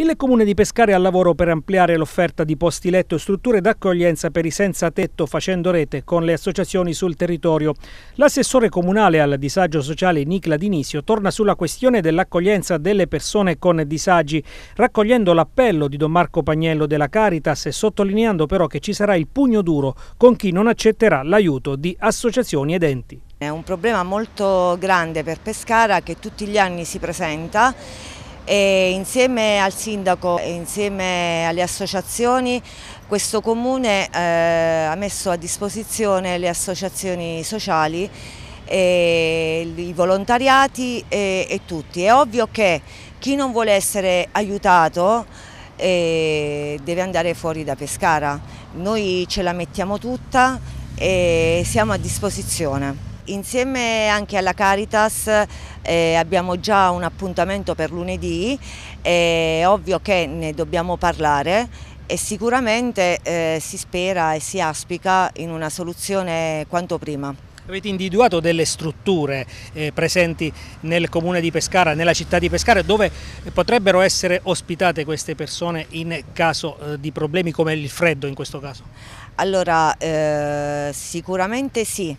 Il Comune di Pescare è al lavoro per ampliare l'offerta di posti letto e strutture d'accoglienza per i senza tetto facendo rete con le associazioni sul territorio. L'assessore comunale al disagio sociale Nicla Dinisio torna sulla questione dell'accoglienza delle persone con disagi, raccogliendo l'appello di Don Marco Pagnello della Caritas e sottolineando però che ci sarà il pugno duro con chi non accetterà l'aiuto di associazioni ed enti. È un problema molto grande per Pescara che tutti gli anni si presenta e insieme al sindaco e insieme alle associazioni questo comune eh, ha messo a disposizione le associazioni sociali i volontariati e, e, tutti. È ovvio che chi non vuole essere aiutato eh, deve andare fuori da Pescara. Noi ce la mettiamo tutta e siamo a disposizione. Insieme anche alla Caritas eh, abbiamo già un appuntamento per lunedì, è ovvio che ne dobbiamo parlare e sicuramente eh, si spera e si aspica in una soluzione quanto prima. Avete individuato delle strutture eh, presenti nel comune di Pescara, nella città di Pescara, dove potrebbero essere ospitate queste persone in caso eh, di problemi come il freddo in questo caso? Allora, eh, sicuramente sì.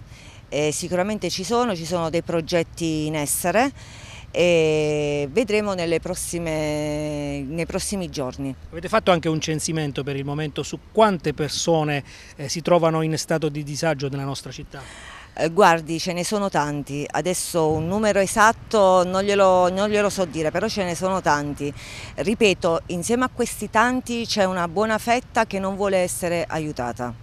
Eh, sicuramente ci sono, ci sono dei progetti in essere e vedremo prossime, nei prossimi giorni. Avete fatto anche un censimento per il momento su quante persone eh, si trovano in stato di disagio nella nostra città? Eh, guardi, ce ne sono tanti, adesso un numero esatto non glielo, non glielo so dire, però ce ne sono tanti. Ripeto, insieme a questi tanti c'è una buona fetta che non vuole essere aiutata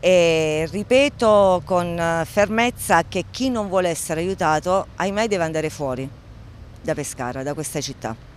e ripeto con eh, fermezza che chi non vuole essere aiutato ahimè deve andare fuori da Pescara, da questa città.